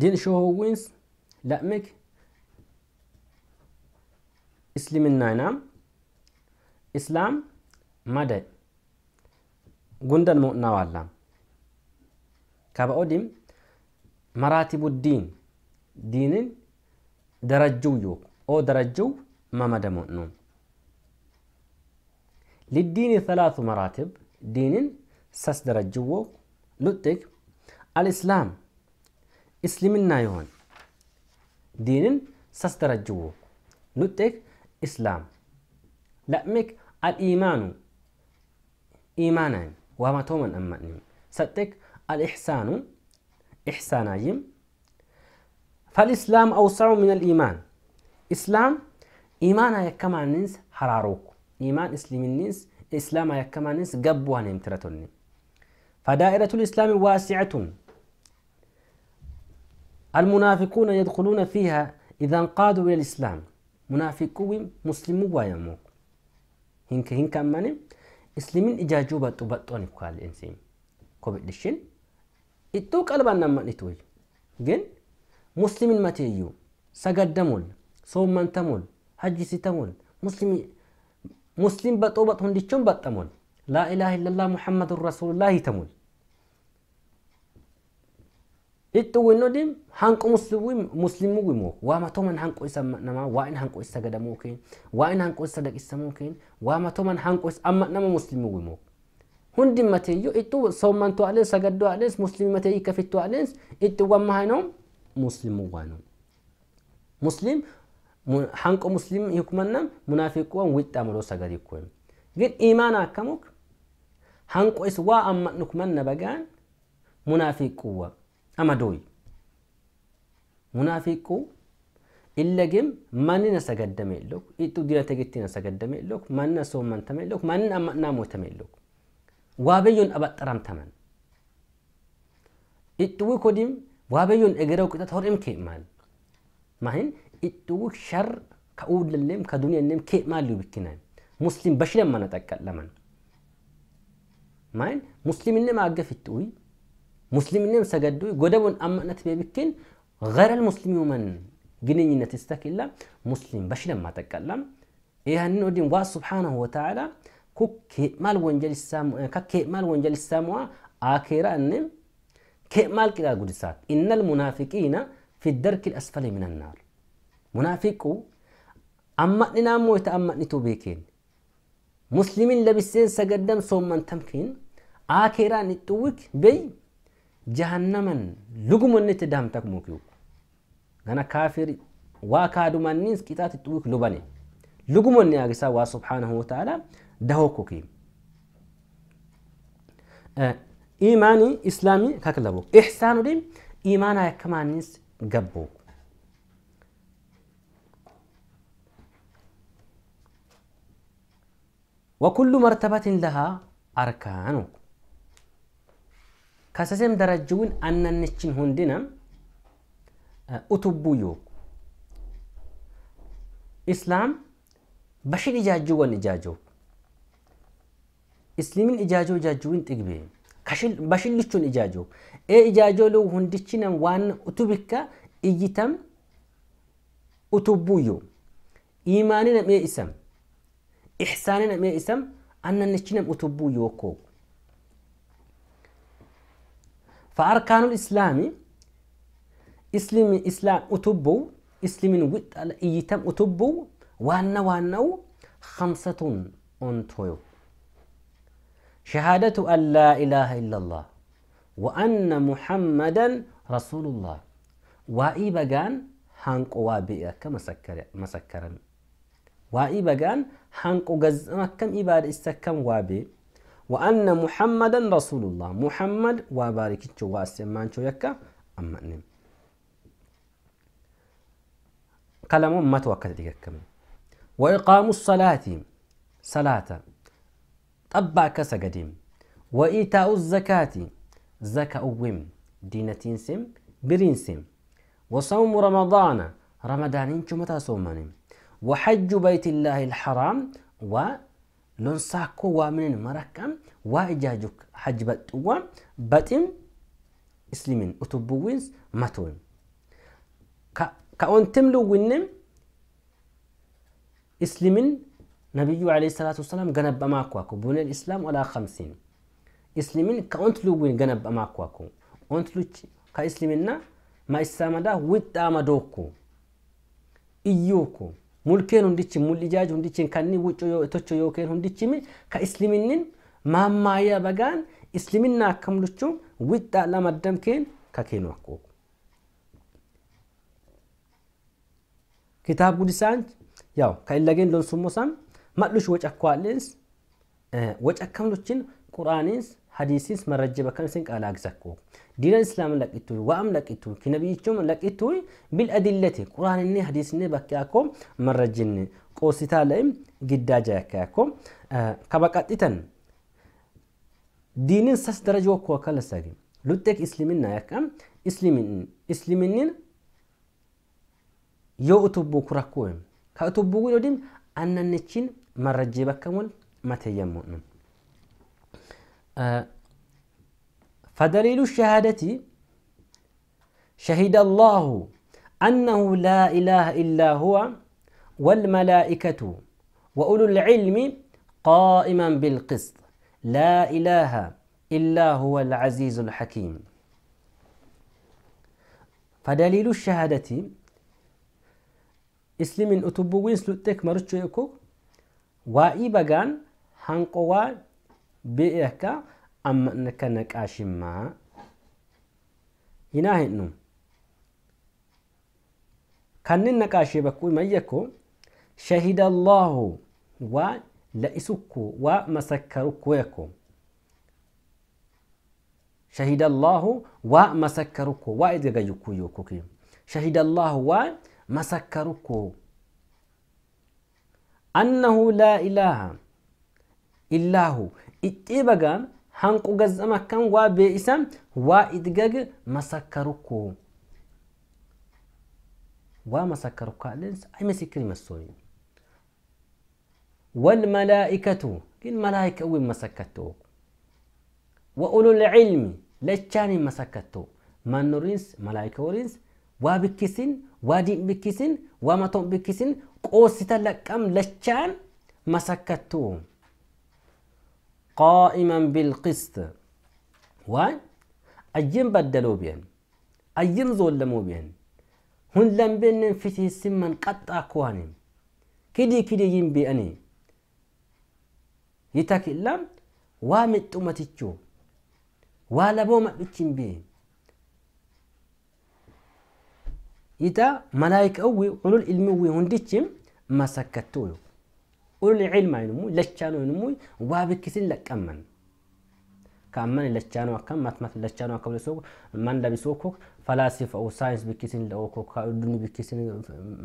Diin shahuwwins laxmik isliminnaayiinaam islaam mada'i. Gundal ma'odhaa waallam? Ka ba'oodi maraatibu diinii darajuuyyuu? oo darajuuma ma'aada mo'odhu? Liddiinii talaatu maraatib diiniin sas darajuwoo lutti al islaam. اسلمنا يهون دينن سسترجو نتك اسلام لأمك الايمان ايمانا وما تومن امان ستك الاحسان احسانا فالاسلام اوسع من الايمان اسلام ايمانا يكما ننس حراروك ايمان اسلم الناس اسلام يكما ننس قبوان يمترتون فدائرة الاسلام واسعة المنافقون يدخلون فيها إذا انقادوا إلى الإسلام منافقون مسلمون وايمو هنك هنك إسلمين إجاجوا باتوا باتوا بقال الإنسان كوبيد لشين إتوك ألبا نمان نتوي جن مسلمين ماتيو سقدمون صومان تمون حج ستمون مسلمي مسلم بطوبة هندي لا إله إلا الله محمد رسول الله تمون Itti hanqu muslimu wimu waamatoman hanqu isa namaa waa'in hanqu isa gadamuu keen waa'in hanqu isa daqisamuu keen waamatoman hanqu isa amma nama muslimu wimu hundi mateeyyo ittu sommantu alees sagaddoo alees muslimi mateeyyi kafittu alees itti wamma hanoom muslimu waanu muslim hanqo muslim hikmannam munaafiquwan wixxamuloo sagadikkoem gin imaan akkamuk hanqo is waa amma'nuk manna bagaan munaafiquwa amadooyi. Munaafiiquu illa gem manni na sagaddame illoku itti dirata gitti na sagaddame illoku manni na soomantame illoku manni na naamotame illoku waabeyyoon abaxxaramtaman. Ittuwi kodim waabeyyoon egeroo qixata hor'im keemaan mahin ittuwi shar ka uudlalleem ka duniyanneem keemaan lubikkinaan muslim bashiran mana xaqqallaman mahin musliminne maaggafitti uyi مسلمين سجدوا قدبون أما نتبيبكين غير المسلمين من جنين تستكلا مسلم بشنا ما تكلم إيه هنودين دين سبحانه وتعالى كمال وانجل السامو كمال ونجل السام آخر أن كمال كلا قدسات إن المنافقين في الدرك الأسفل من النار منافقو أما نامو يتأمأ نتوبيكين مسلمين لبسين سجدم صوم من تمكين آخر أن بي jahannaman lugumanni dam damtak mukiyu gana kaafir waa kaadumanniis qixaati xuwik lubane lugumanni agisaa waa subhaanahu wataala dahokkuki iimaani islaami kaklabu ihsaanu dhim iimaana yakkamaanis gabbu وكل مرتبة لها أركانك ከሰሴም ደረጅውን አናንችን ሁንድነም ኡቱቡዩ ኢስላም በሽን እጃጁ ወን እጃጆ እስሊምን እጃጆ እጃጁውን ጥግቤ በሽልቹን እጃጆ ኤ እጃጆ ለው ሁንድችነም ዋን ኡቱብካ እይተም ኡቱቡዩ ኢማንነም ኤ ኢሰም ኢሕሳንነም ኤ ኢሰም አናንችነም ኡቱቡዩ ኮ فأركان الإسلام إسلام إسلام أتبو إسلام ود إيتم أتبو وانا وانا خمسة أنتو شهادة أن لا إله إلا الله وأن محمدا رسول الله وإي بغان هانق وابئة كما سكر مسكرا وإي بغان هانق غزمكم إباد استكم وابئة وأن محمدا رسول الله محمد وبارك واسمان يكا أما نم كلام ما توكد يكم وإقام الصلاة صلاة طبع كسجديم وإيتاء الزكاة زكاة ويم دينتين سم برينسم وصوم رمضان رمضان متى صومني وحج بيت الله الحرام و ሎንሳኮ ዋምንን መረካም ዋእጃጁክ ሐጅ በጥዋ በጢም እስሊምን ኡቱቡዊንስ መቶን ከኦንትም ልውንም እስሊምን ነቢዩ ለ ሰላት ወሰላም ገነበማኳኮ ቡነል ኢስላም ወላ ከምሲን እስሊምን ከኦንት ልውን ገነበማኳኮ ኦንት ሉች ከእስልምና ማይሳመዳ ውጣ መዶኮ እዮኮ mulkeen hundichin mul'ijaaj hundichin kanni wuccoo tocho yookiin hundichimi ka isliminnin maammaaya bagaan isliminna akkam luchuun wixxaa lama damkeen ka keenu akkooku. Kitaab gudisaan yaw ka illageen loonsummosan mal'ush wacakkwaalleens wacakkam luchin quraaniins hadiisiins marrajjib akkam isin qaalaa gisakku. ዲነ ኢስላምን ለቂቱ ዋአም ለቂቱ ክነቢይቹም ለቂቱ ቢልአዲለቲ ቁርአንኒ ሀዲስኒ በኪያኮ መረጅን ቆሲታ ላይም ግዳጃ ያካያኮ ከበቀጥተን ዲንን ሰስ ደረጃ ወኮ ከለሰጊ ሉጤክ እስልምና ያካም እስልምንን የው እቱቡ ኩራኮ ወዲም አነነችን መረጀ በከሞል መተየሞ فدليل الشهادة شهد الله أنه لا إله إلا هو والملائكة وأولو العلم قائما بالقسط لا إله إلا هو العزيز الحكيم فدليل الشهادة إسلامين أتبوين سلوتك مرشو يكو وإيبغان هنقوا بإيهكا amma naka naqaashimmaa hinaa hinnu kannin naqaashee bakkuu mayyakko shahida allaahu waa la'isukku waa masakkarukku yakko شهد الله ومسكرك وإدغيك يوكك شهد الله ومسكرك أنه لا إله إلا هو إتبقى hanqu gazam akkan waa bee'isan waa idgag masakaruku waa masakaruku alins ay masikir imassooyi walmalaa'ikatu gin malaa'ika uwin masakatto wa'ulul cilmi lachaanin masakatto mannurins malaa'ika warins waa bikkisin waa diin bikkisin waa matoon bikkisin qoosita laqqam lachaan masakatto قائما بالقسط واي أجين بدلو بين أجين ظلمو بين هن لم بين فتي سمن قد أكواني كدي كدي يم بأني يتكلم وامت أمتيتشو والبو ما بتشم بي يتا ملايك أوي عنو الإلمي وي هندتشم ما سكتوه ኡሉል ዒልም አይኑሙ ለቻኑ ይኑሙ ዋብክስን ለቀመን ከአመን ለቻኑ አካም ማትማት ለቻኑ አካም ለሶ ማን ለቢሶ ኮክ ፈላሲፍ ኦ ሳይንስ ብክስን ለኦኮ ካዱኒ ብክስን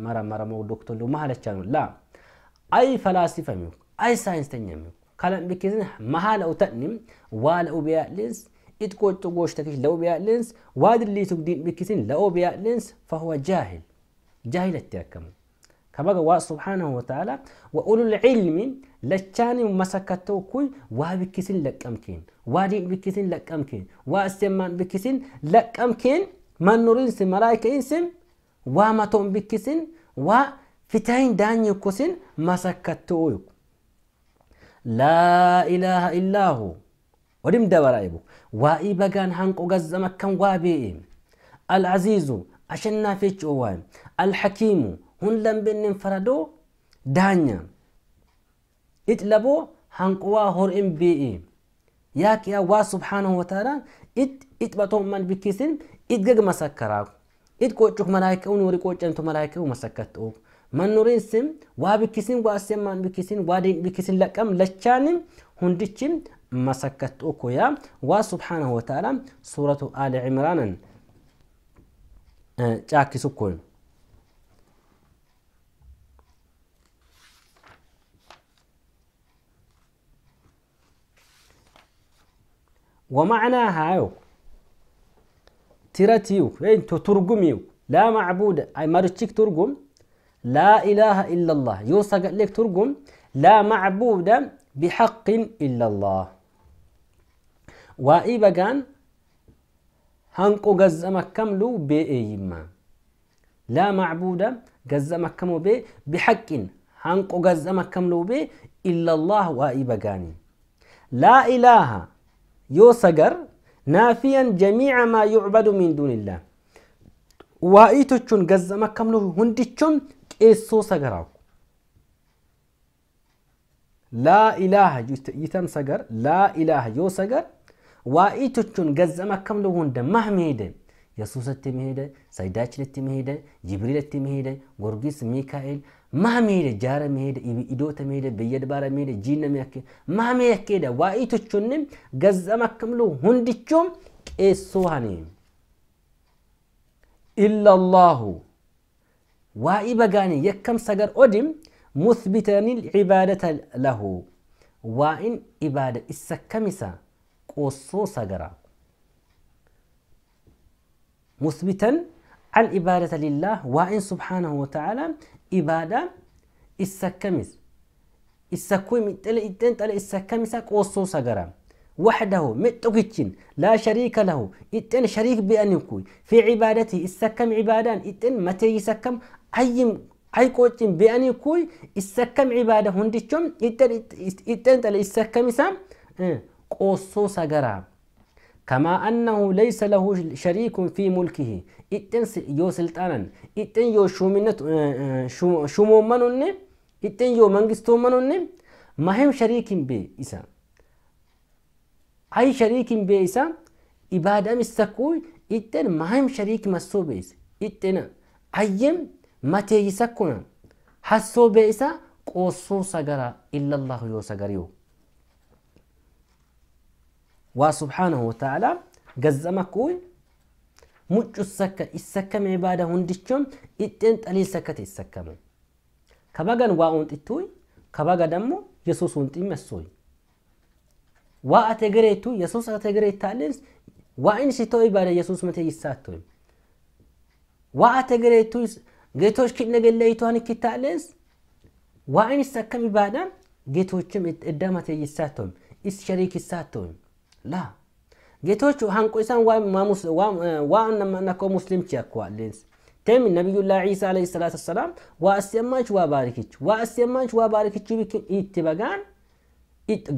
መራ መራ ሞ ዶክተር ለ ማለቻኑ ላ አይ ፈላሲፈ ሚው አይ ሳይንስ ተኛ ሚው ካላም ብክስን መሃል ኦ ተንም ዋለ ኦ ቢያልስ اتكوت تقوش تكش لو بيألنس واد اللي تقدين بكسين لو بيألنس فهو جاهل جاهل التأكمل كبغى وا سبحانه وتعالى واولو العلم لچاني مسكتو كوي وا بكيسين لقمكين وا دي بكيسين لقمكين وا استمان بكيسين لقمكين ما نورين سي ملائكه انسم وا ماتون بكيسين وا فتاين داني كوسين مسكتو يو لا اله الا هو ودم دبرايبو وا اي بغان هانقو غزمكن وا بي العزيز اشنا في جوان الحكيم hun lambinnin faradoo daanya itlaboo hanquwaa hor'in bi'i yaak yaa waa subhaanahu wataalaan it itbatoo man bikkisin it geg masakkaraak it qoccuk malaayika'uun wari qoccamtu malaayika'uu masakkattu'uuf mannurinsim waa bikkisin waa semmaan bikkisin waa bikkisin laqam lachaanin hundichim masakkattu'u koyaa waa subhaanahu wataalaan suuratu aali cimraanan caakisu koyin ومعناها ترتيو انتو إيه، ترجميو لا معبود اي مرتشيك ترجم لا اله الا الله يوصق لك ترجم لا معبود بحق الا الله واي بغان هنقو جز مكملو بإيما لا معبود جز كملو بي بحق هنقو جز كملو بي إلا الله وإي جاني لا إله يوسجر نافيا جميع ما يعبد من دون الله وايتوچون ገዘመ ከምኑ ሁንዲቾም ቄሶ ሰገራው لا إله يتم سجر لا إله يو سجر وايتوچون ገዘመ ከምኑ هند ማህሜደ yesuusatti hime hidhe saayidaachitti hime hidhe jibriilatti hime hidhe gorgis miikaa'el maamiire jaara meede idoota meede beyyadbaara meede jiina meekke maamee yakkeeda waa'ii tochonne gazzama akkamlu hundichoom qeessoo hani illa allahu waa'ii bagaani yakkam sagar odim muthbitanii cibaadata lahu waa'in ibaada isa kamisa qoosoo sagara مثبتا العبادة لله وإن سبحانه وتعالى إبادة السكمز السكوي تلا إتن تل السكمسا قوسو سجرا وحده متوكتشين لا شريك له إتن شريك بأن بأنكوي في عبادته السكم عبادا إتن متى يسكم أي أي بأن بأنكوي السكم عبادة هندشم إتن إتن تل السكمسا اه، قوسو سجرا كما أنه ليس له شريك في ملكه إتن يو سلطانا إتن يو شومنت آه، آه، شومو منون إتن يو منغستو منون مهم شريك بي إسا أي شريك بي إسا إبادة مستقوي إتن مهم شريك مستو بي إسا إتن أيم متى يسكونا حسو بي إسا قوصو سجرا إلا الله يو سجريو waa subhaanahu wata'aalaa gazzama kuun muccuus sakka issakkame baada hundichoon ixxeen xalii sakkate issakkamu kabagan waa unxittuuy kabaga dammo yesuus unximessuuy waa ate gereettu yesuus ate gereettaalleens waa inni si to'ii baada yesuus mate yissaattuuy waa ate gereettu ጌቶች ኪነገለይቱ አንኪታለስ ዋይን ሰከም ይባዳ ጌቶችም እዳማት ይሳቶም ኢስ ሸሪክ ይሳቶም la ጌቶቹ ሃንቆይሳን ዋእነመነኮ ሙስሊም ቸኳሌንስ ተሚ ነቢዩላ ዒሳ ለ ሰላት ሰላም ዋአስየማች ዋ ባሪክች ዋአስየማች ዋ ባሪክች ብክን ኢትበጋን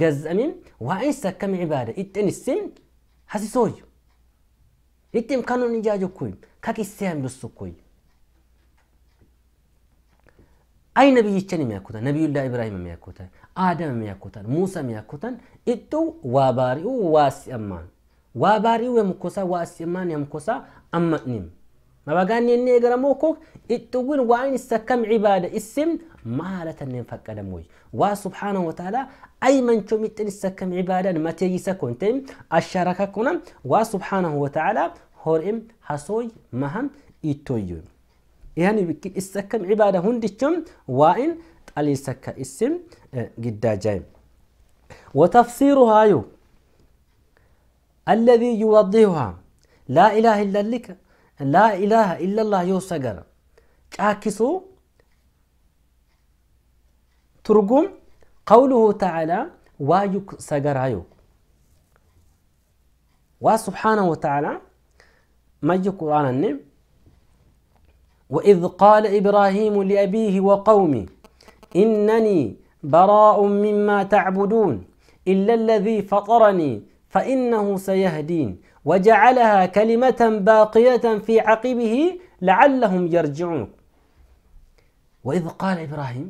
ገዘሚም ዋኢን ሰከም ዒባደ ኢጥንስም hasisoyu itim kanon ijajo kuy kak isseyan dussu kuy አይ ነቢይቸን የሚያኮተን ነቢዩላ ኢብራሂም የሚያኮተን አደም የሚያኮተን ሙሳ የሚያኮተን እጡ ዋባሪኡ ዋስየማን ዋባሪኡ የምኮሳ ዋስማን የምኮሳ አመኒም መባጋኔኔ ገረሞ ኮ እጡውን ዋይን ይሰከም ዒባደ እስም ማለተኔን ፈቀደም ወይ ዋ ስብሓነሁ ወተዓላ አይ መንቾ ሚጥን ይሰከም ዒባደን መቴይሰ ኮንቴም አሻረከ ኮነ ዋ ስብሓነሁ ወተዓላ ሆርኤም ሀሶይ መሃም ኢቶዩ يعني بك السكم عبادة هندكم وإن قليل سكا اسم جدا آه، جاي وتفسيرها يو الذي يوضحها لا إله إلا لك لا إله إلا الله يوسقر تاكسو ترقم قوله تعالى ويك وايك سقرايو وسبحانه وتعالى ما يقول قرآن النم وإذ قال إبراهيم لأبيه وقومه إنني براء مما تعبدون إلا الذي فطرني فإنه سيهدين وجعلها كلمة باقية في عقبه لعلهم يرجعون وإذ قال إبراهيم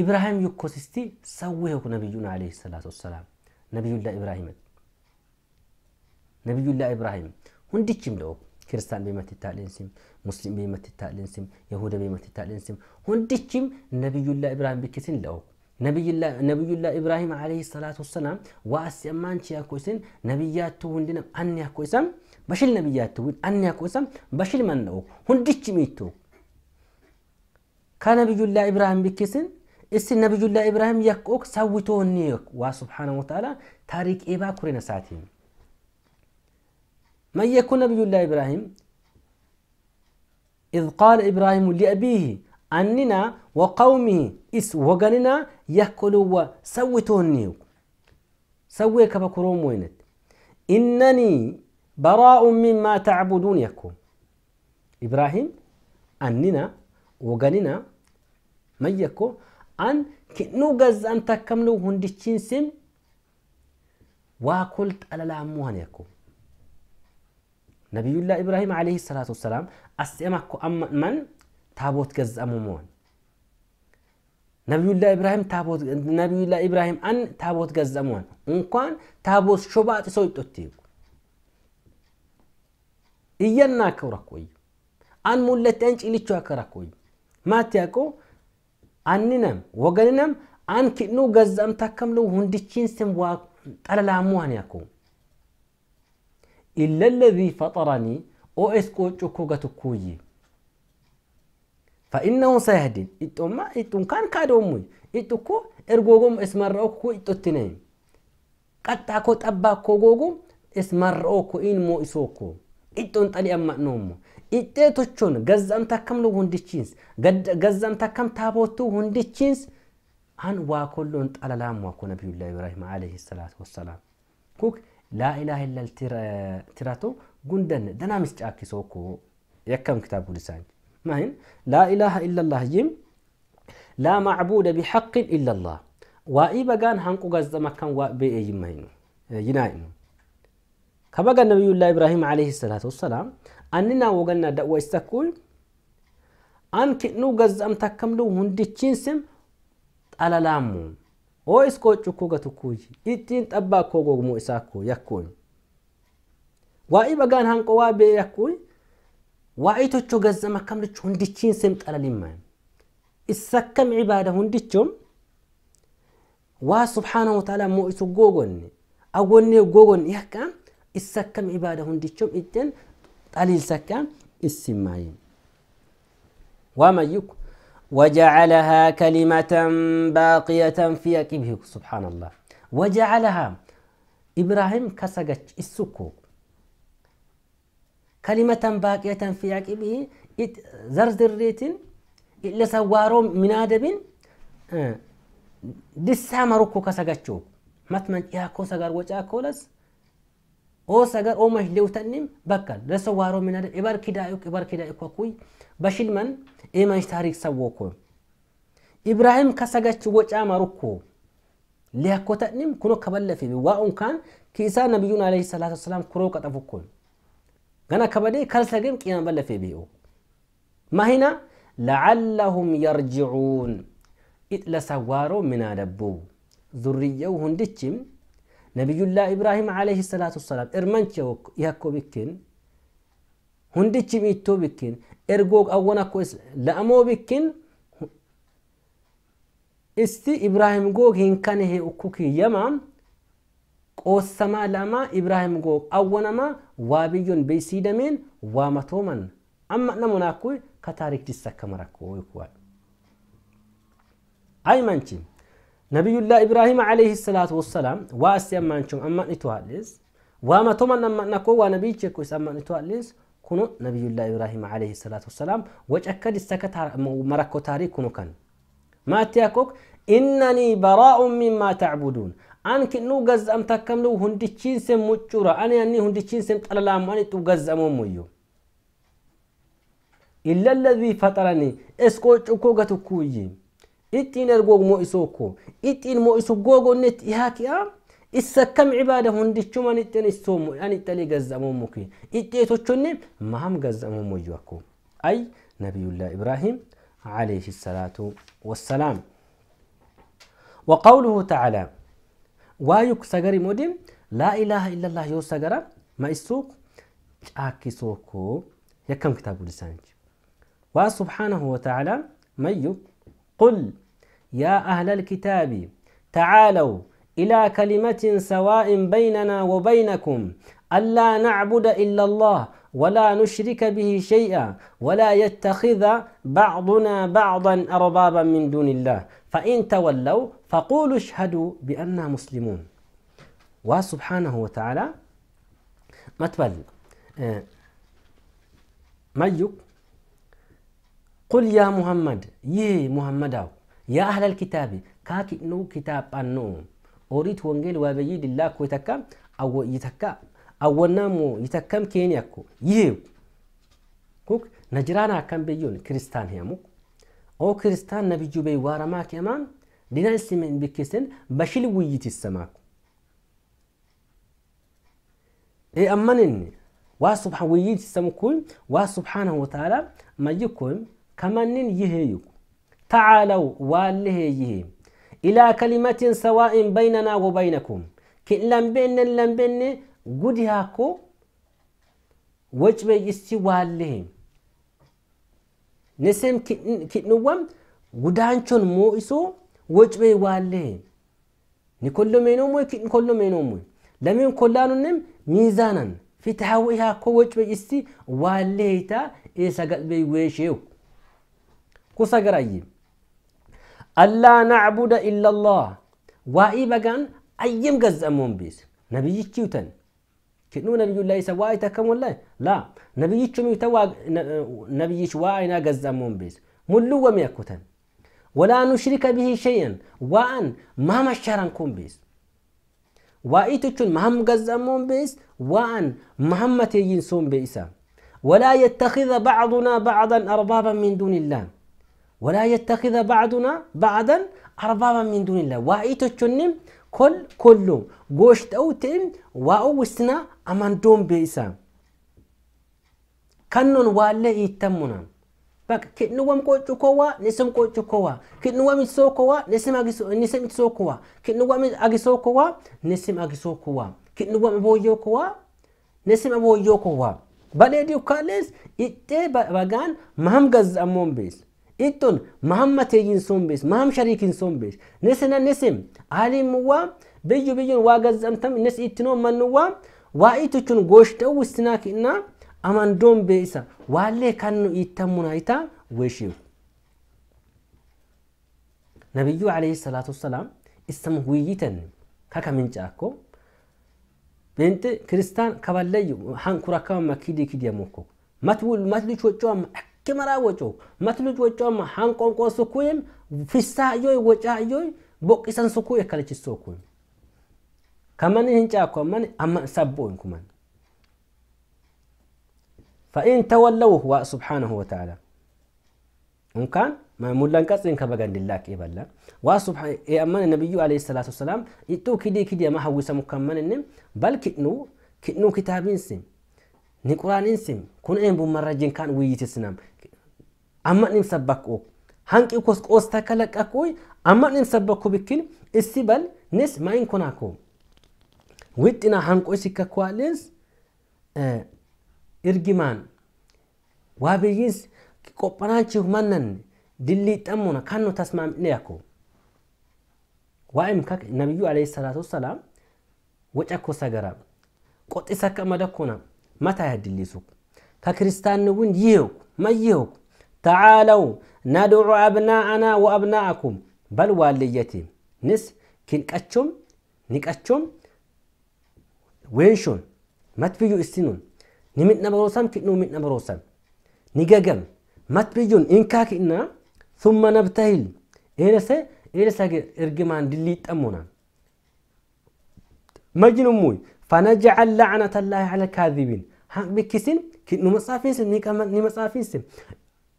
إبراهيم يكوسستي سويه نبينا عليه الصلاة والسلام نبي الله إبراهيم نبي الله إبراهيم كم لأوك كريستان بيمت التالينسيم مسلم بيمت التالينسيم يهود بيمت التالينسيم هندشيم نبي الله إبراهيم بكسين لو نبي الله نبي الله إبراهيم عليه الصلاة والسلام واسع مانش يا كويسين نبيات تون لنا أني بشيل نبيات تون أني كوسن بشيل من لو هندش ميتو كان نبي الله إبراهيم بكسين إس نبي الله إبراهيم يكوك سويتو نيك وسبحانه وتعالى تاريخ إبا كرينا ساعتين من يكون نبي الله إبراهيم إذ قال إبراهيم لأبيه أننا وقومه إس وغننا يأكلوا سويتوني سوي كما وينت إنني براء مما تعبدون يكون إبراهيم أننا وغننا من يكو أن كنو غز أن تكملوا هندشين سم واكلت ألا لا أموهن يكون ነቢዩላ ኢብራሂም ዓለይሂ ሰላቱ ወሰላም አስኤማኮ አመን ታቦት ገዛሙ መሆን ነቢዩላ ኢብራሂም ነቢዩላ ኢብራሂም አን ታቦት ገዛሙን እንኳን ታቦት ሾባጥ ሰው ይጦት ይቁ እየና ከውራቆይ አን ሙለተን ጭልቹ አከራቆይ ማትያቆ አንነም ወገንነም አን ኪኑ ገዛም ታከምሉ ስም ዋ ጠለላሙ አንያቆም ኢለለዚ ፈጠረኒ ኦኤስ ቆጮ እኮ ገትኩይ ፈኢነሁ ሰያህዲን ኢጦማ ኢጡንካን ካዶሙይ ኢጡ እኮ እርጎጎም እስመረኦ እኮ ኢጡትነይ ቀጣ እኮ ጠባ እኮ ጎጎም እስመረኦ እኮ ኢንሞ ኢሶ እኮ ኢጦን ጠሊ አማዕኖሞ ኢጤቶቾን ገዛም ታከም ሁንድቺንስ ገዛም ታከም ታቦቱ ሁንድቺንስ አን ዋኮሎን ጠለላም ዋኮ ነቢዩላ ኢብራሂም አለይህ ሰላት ወሰላም ኩክ لا إله إلا التراتو قندن دنا مسجاكي سوكو يكم كتاب لسان ما هن لا إله إلا الله يم لا معبود بحق إلا الله وإيبا كان هنكو غزة مكان وابي إيه يم هن إيه ينائم إيه كبقى النبي الله إبراهيم عليه الصلاة والسلام أننا وقلنا دعوة استكول أن كنو غزة أم تكملو هندي تشينسم ألا لامون oo iskoo cukuu gatukkuuyi ittiin dhabbaa koo gogmuu isaa koo yakkuun waa'ii bagaan hanqoo waa bee yakkuun waa'ii tochoo gazzama akkamichu hundichiin sem xalalimmaan issa akkam cibaada hundichoom waa subhaanahu ta'ala mo'isu googonne awwonnee googonne yakka isa akkam cibaada hundichoom ittiin xaliilsakka issimmaayin waa mayyuku وجعلها كلمة باقية في عقبه سبحان الله وجعلها إبراهيم كسجت السكو كلمة باقية في زرز زرزريت إلا سوارو من آدب آه. دسامة ركو كسجت متمن يا سجر وجاكو وجاكولس oos agar ooma hillee utanim bakkan dasa waaroo minade ibar kidaa'uk ibar kidaa'uk wakuy bashilman eemansh taariik sawwoko ibraahim kasagach wocaa marukko liyakkotadnim kuno kaballefibi waa unkaan kiisaa nabiyuun alayhi salaatu wasalaam kuroo qaxafukkon gana kabadee kalsagen qiina ballefibi'u mahina lacallahum yarjicuun idla sawaaroo minaadabbu zurriyyau hundichim ነቢዩላህ ኢብራሂም ዓለይሂ ሰላቱ er manchi yakko bikkin hundichi miitto bikkin ergoog awwan akko la'amoo bikkin isti ibrahim goog hin kanehe yama kiyyama qoossama lama ibrahim goog awwanama waabiyyon beysiidamen waamatooman amma namunaakku ka taarikdissakkamarakkooykuwa aymanchi نبي الله إبراهيم عليه الصلاة والسلام واس يمانشم أما نتوالز وما تمن أما نكو ونبي تشكوس أما نتوالز كنو نبي الله إبراهيم عليه الصلاة والسلام وجأكد السكت مركو تاري كنو كان ما أتياكوك إنني براء مما تعبدون أنك نو جز أم تكملو هندتشين سم مجورة أنا أني هندتشين سم تلالام أني تو جز أمو ميو إلا الذي فطرني اسكو تشكو جتكويين إتين الجوج مو مؤسوكو إتين مو مؤسوك جوجو نت إهاكيا إسا كم عبادة هندي شو ما إتين السوم يعني تلي جزء مو ممكن إتين تشوني ما هم جزء مو ممجوكو أي نبي الله إبراهيم عليه الصلاة والسلام وقوله تعالى وايك سجري مودم لا إله إلا الله يو سجرا ما أكي أكسوكو يكم كتاب لسانك وسبحانه وتعالى ميو قل يا أهل الكتاب تعالوا إلى كلمة سواء بيننا وبينكم ألا نعبد إلا الله ولا نشرك به شيئا ولا يتخذ بعضنا بعضا أربابا من دون الله فإن تولوا فقولوا اشهدوا بأننا مسلمون وسبحانه وتعالى متبل آه، ميك قل يا محمد يي محمد يا أهل الكتاب كاك نو كتاب أنو أريد وانجيل وابيد الله كويتكا أو يتكا أو نامو يتكم كينيكو يهيو كوك نجرانا كم بيون كريستان هيمو أو كريستان نبي جوبي وارما كمان دينا السمين بكسن بشل ويجي السماكو إيه أمنني واسبح ويجي السمكوين واسبحانه وتعالى ما يكون كمانين يهيو taalau laawu waa lahee jihee ilaa kalimaatiin sawaa'iin bayna naagoo bayna koom kiin lambeen dan lambeen gudi haako wacbay isti waa lahee neseen kiin dhugam gudaan coon moo'iso wacbay waa lahee ni kollomeenoo mooyi kiin kollomeenoo mooyi lameen kolaanonneem miizaanan fitaa yaako wacbay isti waa lahee ta'a eessa gad bay weeshee'u? ku sagarayyee. ألا نعبد إلا الله وإي بغان أيم غز أمون بيس نبي تن كنو نبي الله يسا واي تكم والله لا نبي يتشم يتوا نبي واينا غز أمون بيس ملو وميكوتن ولا نشرك به شيئا وأن ما مشارن كون بيس وإي تشن مهم غز أمون بيس وأن مهمة سون بيسا ولا يتخذ بعضنا بعضا أربابا من دون الله ولا يتخذ بعضنا بعضا أربابا من دون الله وإيتوچنم كل كلهم غوشتو تيم واو وسنا أماندون بيسا كنون والله يتمنا بك كنوام كوچو كوا نسم كوچو كوا كنوام يسو كوا نسم أجسو نسم يسو كوا كنوام أجسو كوا نسم أجسو كوا كنوام بوجو كوا نسم بوجو كوا بلدي وكالس إتى بغان مهم غز أمون بيس ittun mahamma teeyyin sun bees maham shariikin sun bees nisina nisim aalimuwaa biyyu biyyun waa gazzamtam nis ittinoo mannuwaa waa ituchun gooshxew wistinaakinna amandoon beesa waallee kannu iittamunayta weeshiw ነቢዩ አለይሂ ሰላቱ ወሰላም እሰም ውይይተን ከከምንጫኮ ቤንጥ ክርስታን ከበለዩ ሀንኩራካማ ኪዲ ኪዲ ሞኮ መትውል መትልች ወጫማ كمرا وجو متلوج وجو ما حنقون قو سكويم في السايوي وجايوي بقسن سكوي كلچ سكوي كمان هنجا كمان اما سبون كمان فإن تولوا هو سبحانه وتعالى إن كان ما مولان قصين كبغان دلاك إبلا وسبحان أمان النبي عليه الصلاة والسلام إتو كدي كدي ما هو سمو كمان إنم بل كتنو كتنو كتابين سم نقران إنسم كن إن بمرجين كان ويجي تسنام amman hin sabbakku hanqi kos qoosta kalaqaku amman hin sabbakku bikkin issi bal nis ma'in kunaku wixina hanqo sikkakuwaalins irgimaan waa biyyis qophanaanchiif mannan dilliixxamuna kannu tasmaam'neyako waa'im kak nabiyyu alayhi salaatu wassalaam waca kosa gara qoxisa ka madakuna mataa yaadillisu ka kiristaanni wun yiheeku ma yiheeku تعالوا ندعو أبناءنا وأبناءكم بل واليتيم نس كنكاتشم نكاتشم وينشون ما تبيجو استنون نمت نبروسام كنو مت نبروسام نجاجم ما تبيجون إنكاك إنا ثم نبتهل إيرسة إيرسة إرجمان دليت أمونا مجنون موي فنجعل لعنة الله على الكاذبين حق بكسن كنو مصافين سن نيكا مصافين سن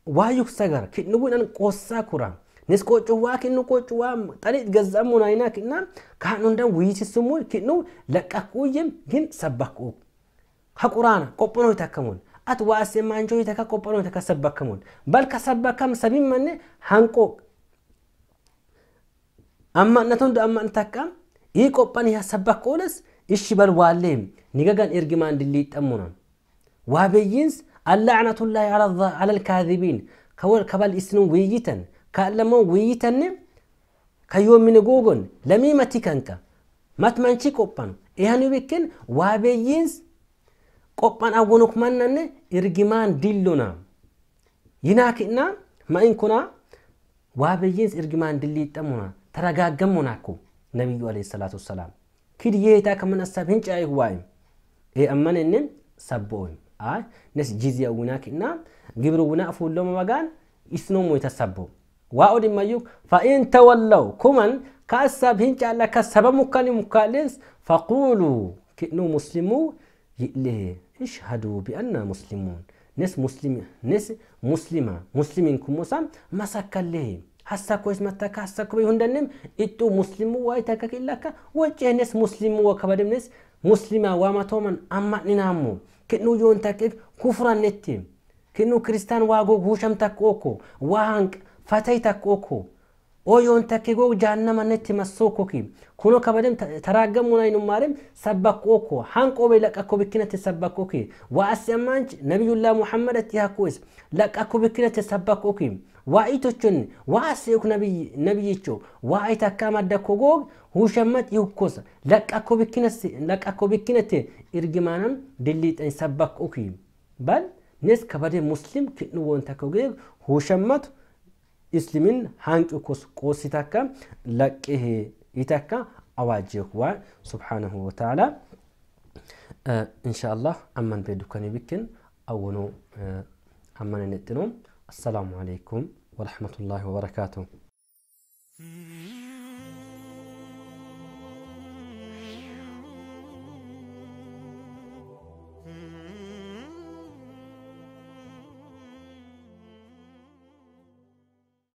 waayyuk sagar kidnugunan qossa kura nisqocuwaa kinnu qocuwaa tani gazamunayna kinna kaanundan wiyichisumul kinnu laqakuyyem gin sabbakuu ka quraana qophanoy takkamun at waase manjoy takka qophanoy takka sabbakamun balka sabbakam sabin manne hanqo amma'natondu amma'n takka ii qophani sabbakooles ishi bal waalleem nigagan ergimaan dilliixxamunan waabeeyyiins አላዕነቱላሂ አለል ከበል ኢስንን ውይይተን ከአለመው ውይይተን ከዮሚን ጎጎን ለሚ መቲ ከንቀ ቆጳን ኢሃኑ ቢክን ዋቤይንስ ቆጳን አወኑክ ማናነ እርግማን ዲሎና ይናክና መኢንኩና ዋቤይንስ እርግማን ድል ይጠሙና ተረጋገሙና እኮ ነቢዩ አለ ሰላት ወሰላም ክድዬታ ከምን አሳብ ህንጫ ይህዋይም ይህ ሰቦይም አይ ነስ ጂዚያ ውናክ እና ግብር ውና ፉሎ መማጋን ኢስኖሙ የተሰቡ ዋኦድ ማዩክ ፈኢን ተወለው ኩመን ከአሳብ ሂንጫላ ከሰበ ሙካኒ ሙካሌስ ፈቁሉ ክእኑ ሙስሊሙ ይእሌ እሽሃዱ ቢአና ሙስሊሙን نس مسلم نس مسلمة مسلمين كم مسام مسك له حسا كويس متى حسا كوي هندنم إتو مسلم وايتك كلاك وجه نس مسلم وكبر نس مسلمة وما تومن أما ننامو كنو يون تكيف كفرا نتيم كنو كريستان واغو غوشم تكوكو وهانك فتاي تكوكو oyoon takke goo jaannama netti massoo koki kuno kabadem taraagamuu nayi nummaalem sabbakko okko hanqoo bay laqqakko bikkinatti sabbakko ki waasi ammaanchi nabiyullaa muhammadatti hakkuus laqqakko bikkinatti sabbakko ki waa'ii tochonni waasi uk nabiyyicho waa'ii takka maddakko goo huushammat yukkos laqqakko bikkinatti irgimaanam dilliixan sabbakko ki bal nis kabade muslim kidnu woon takko gee huushammatu إسلمين هانجو كوس كوس يتكا لكه يتكا أواجه هو سبحانه وتعالى آه إن شاء الله أمان بيدوكاني بكن أونو آه أمن نتنوم السلام عليكم ورحمة الله وبركاته hmm.